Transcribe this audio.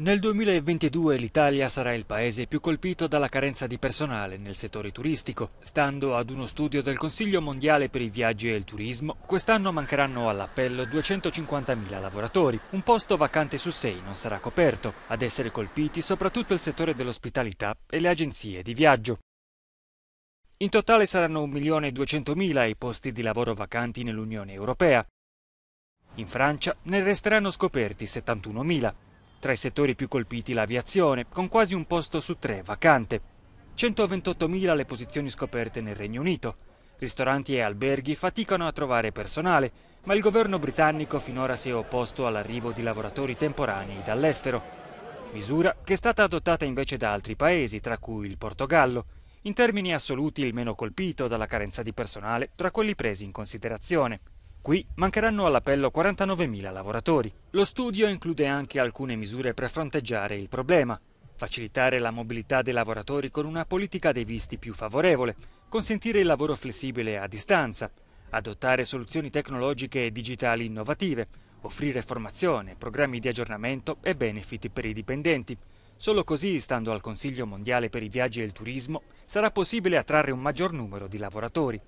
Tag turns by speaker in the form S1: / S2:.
S1: Nel 2022 l'Italia sarà il paese più colpito dalla carenza di personale nel settore turistico. Stando ad uno studio del Consiglio mondiale per i viaggi e il turismo, quest'anno mancheranno all'appello 250.000 lavoratori. Un posto vacante su sei non sarà coperto. Ad essere colpiti soprattutto il settore dell'ospitalità e le agenzie di viaggio. In totale saranno 1.200.000 i posti di lavoro vacanti nell'Unione Europea. In Francia ne resteranno scoperti 71.000. Tra i settori più colpiti l'aviazione, con quasi un posto su tre vacante. 128.000 le posizioni scoperte nel Regno Unito. Ristoranti e alberghi faticano a trovare personale, ma il governo britannico finora si è opposto all'arrivo di lavoratori temporanei dall'estero. Misura che è stata adottata invece da altri paesi, tra cui il Portogallo, in termini assoluti il meno colpito dalla carenza di personale tra quelli presi in considerazione. Qui mancheranno all'appello 49.000 lavoratori. Lo studio include anche alcune misure per fronteggiare il problema, facilitare la mobilità dei lavoratori con una politica dei visti più favorevole, consentire il lavoro flessibile a distanza, adottare soluzioni tecnologiche e digitali innovative, offrire formazione, programmi di aggiornamento e benefit per i dipendenti. Solo così, stando al Consiglio mondiale per i viaggi e il turismo, sarà possibile attrarre un maggior numero di lavoratori.